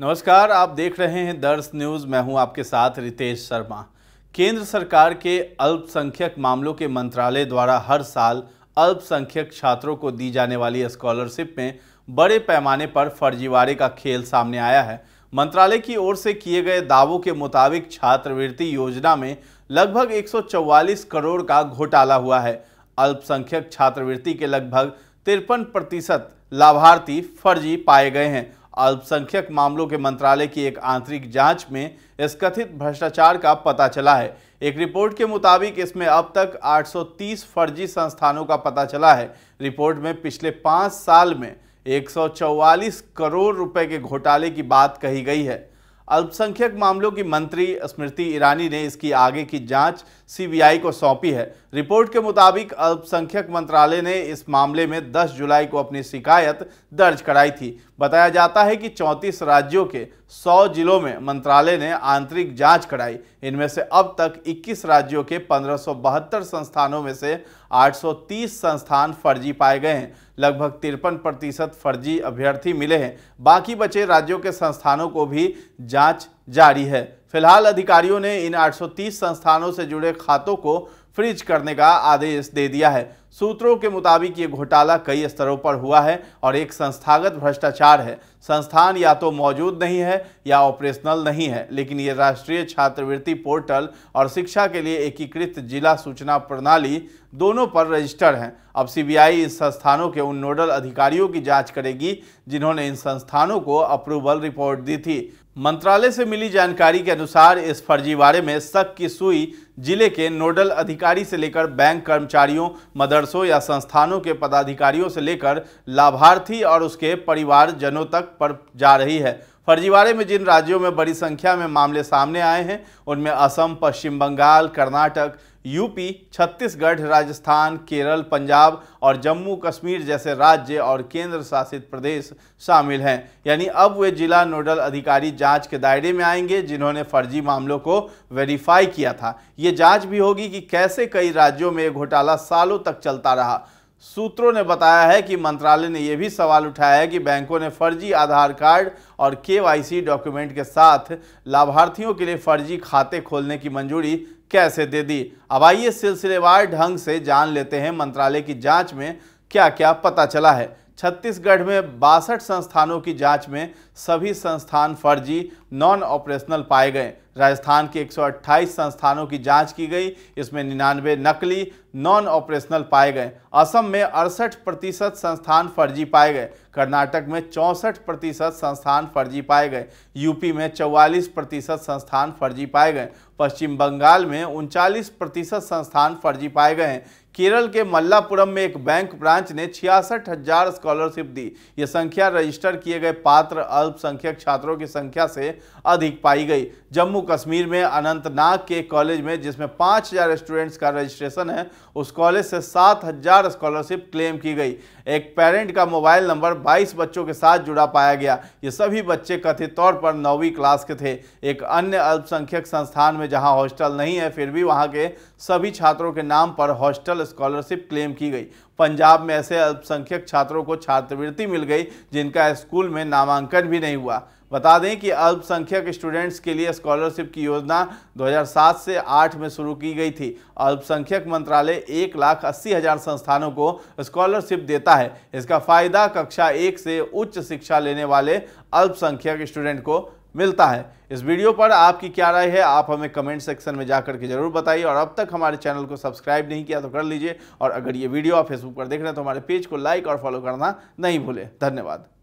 नमस्कार आप देख रहे हैं दर्श न्यूज मैं हूं आपके साथ रितेश शर्मा केंद्र सरकार के अल्पसंख्यक मामलों के मंत्रालय द्वारा हर साल अल्पसंख्यक छात्रों को दी जाने वाली स्कॉलरशिप में बड़े पैमाने पर फर्जीवाड़े का खेल सामने आया है मंत्रालय की ओर से किए गए दावों के मुताबिक छात्रवृत्ति योजना में लगभग एक करोड़ का घोटाला हुआ है अल्पसंख्यक छात्रवृत्ति के लगभग तिरपन प्रतिशत लाभार्थी फर्जी पाए गए हैं अल्पसंख्यक मामलों के मंत्रालय की एक आंतरिक जांच में इस कथित भ्रष्टाचार का पता चला है एक रिपोर्ट के मुताबिक इसमें अब तक 830 फर्जी संस्थानों का पता चला है रिपोर्ट में पिछले पाँच साल में एक करोड़ रुपए के घोटाले की बात कही गई है अल्पसंख्यक मामलों की मंत्री स्मृति ईरानी ने इसकी आगे की जांच सीबीआई को सौंपी है रिपोर्ट के मुताबिक अल्पसंख्यक मंत्रालय ने इस मामले में 10 जुलाई को अपनी शिकायत दर्ज कराई थी बताया जाता है कि 34 राज्यों के 100 जिलों में मंत्रालय ने आंतरिक जांच कराई इनमें से अब तक 21 राज्यों के पंद्रह संस्थानों में से आठ संस्थान फर्जी पाए गए हैं लगभग तिरपन प्रतिशत फर्जी अभ्यर्थी मिले हैं बाकी बचे राज्यों के संस्थानों को भी जांच जारी है फिलहाल अधिकारियों ने इन 830 संस्थानों से जुड़े खातों को फ्रीज करने का आदेश दे दिया है सूत्रों के मुताबिक ये घोटाला कई स्तरों पर हुआ है और एक संस्थागत भ्रष्टाचार है संस्थान या तो मौजूद नहीं है या ऑपरेशनल नहीं है लेकिन ये राष्ट्रीय छात्रवृत्ति पोर्टल और शिक्षा के लिए एकीकृत जिला सूचना प्रणाली दोनों पर रजिस्टर हैं अब सीबीआई इन संस्थानों के उन नोडल अधिकारियों की जांच करेगी जिन्होंने इन संस्थानों को अप्रूवल रिपोर्ट दी थी मंत्रालय से मिली जानकारी के अनुसार इस फर्जीवाड़े में शक की सुई जिले के नोडल अधिकारी से लेकर बैंक कर्मचारियों मदर वर्षों या संस्थानों के पदाधिकारियों से लेकर लाभार्थी और उसके परिवार जनों तक पर जा रही है फर्जीवाड़े में जिन राज्यों में बड़ी संख्या में मामले सामने आए हैं उनमें असम पश्चिम बंगाल कर्नाटक यूपी छत्तीसगढ़ राजस्थान केरल पंजाब और जम्मू कश्मीर जैसे राज्य और केंद्र शासित प्रदेश शामिल हैं यानी अब वे जिला नोडल अधिकारी जांच के दायरे में आएंगे जिन्होंने फर्जी मामलों को वेरीफाई किया था ये जांच भी होगी कि कैसे कई राज्यों में घोटाला सालों तक चलता रहा सूत्रों ने बताया है कि मंत्रालय ने यह भी सवाल उठाया है कि बैंकों ने फर्जी आधार कार्ड और केवाईसी डॉक्यूमेंट के साथ लाभार्थियों के लिए फर्जी खाते खोलने की मंजूरी कैसे दे दी अब आइए सिलसिलेवार ढंग से जान लेते हैं मंत्रालय की जांच में क्या क्या पता चला है छत्तीसगढ़ में बासठ संस्थानों की जांच में सभी संस्थान फर्जी नॉन ऑपरेशनल पाए गए राजस्थान के 128 संस्थानों की जांच की गई इसमें निन्यानवे नकली नॉन ऑपरेशनल पाए गए असम में अड़सठ प्रतिशत संस्थान फर्जी पाए गए कर्नाटक में चौंसठ प्रतिशत संस्थान फर्जी पाए गए यूपी में चौवालीस प्रतिशत संस्थान फर्जी पाए गए पश्चिम बंगाल में उनचालीस प्रतिशत संस्थान फर्जी पाए गए हैं केरल के मल्लापुरम में एक बैंक ब्रांच ने छियासठ हजार स्कॉलरशिप दी ये संख्या रजिस्टर किए गए पात्र अल्पसंख्यक छात्रों की संख्या से अधिक पाई गई जम्मू कश्मीर में अनंतनाग के कॉलेज में जिसमें पाँच हजार स्टूडेंट्स का रजिस्ट्रेशन है उस कॉलेज से सात हजार स्कॉलरशिप क्लेम की गई एक पेरेंट का मोबाइल नंबर बाईस बच्चों के साथ जुड़ा पाया गया ये सभी बच्चे कथित तौर पर नौवीं क्लास के थे एक अन्य अल्पसंख्यक संस्थान में जहाँ हॉस्टल नहीं है फिर भी वहाँ के सभी छात्रों के नाम पर हॉस्टल स्कॉलरशिप क्लेम की गई पंजाब में ऐसे अल्पसंख्यक छात्रों को छात्रवृत्ति मिल गई जिनका स्कूल में नामांकन भी नहीं हुआ बता दें कि अल्पसंख्यक स्टूडेंट्स के लिए स्कॉलरशिप की योजना 2007 से 8 में शुरू की गई थी अल्पसंख्यक मंत्रालय एक लाख अस्सी हजार संस्थानों को स्कॉलरशिप देता है इसका फायदा कक्षा एक से उच्च शिक्षा लेने वाले अल्पसंख्यक स्टूडेंट को मिलता है इस वीडियो पर आपकी क्या राय है आप हमें कमेंट सेक्शन में जाकर के जरूर बताइए और अब तक हमारे चैनल को सब्सक्राइब नहीं किया तो कर लीजिए और अगर ये वीडियो आप फेसबुक पर देख रहे हैं तो हमारे पेज को लाइक और फॉलो करना नहीं भूलें धन्यवाद